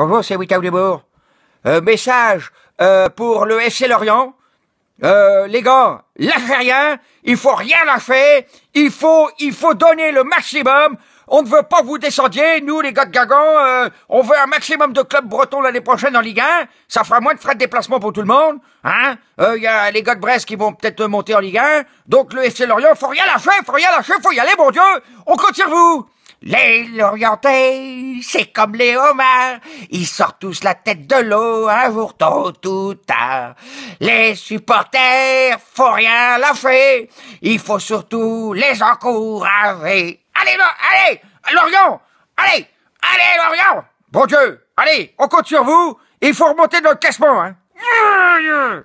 Bonjour, c'est de Dubourg. Euh, message euh, pour le SC Lorient. Euh, les gars, lâchez rien, il faut rien lâcher, il faut, il faut donner le maximum. On ne veut pas que vous descendiez, nous les gars de euh, on veut un maximum de clubs bretons l'année prochaine en Ligue 1, ça fera moins de frais de déplacement pour tout le monde, hein euh, Il y a les gars de Brest qui vont peut-être monter en Ligue 1, donc le FC Lorient, faut rien lâcher, faut rien lâcher, faut y aller, bon Dieu, on compte sur vous les Lorientais, c'est comme les homards, ils sortent tous la tête de l'eau, un jour tôt ou tard. Les supporters, faut rien lâcher, il faut surtout les encourager. Allez, allez, Lorient Allez, allez, Lorient Bon Dieu, allez, on compte sur vous, il faut remonter notre le classement, hein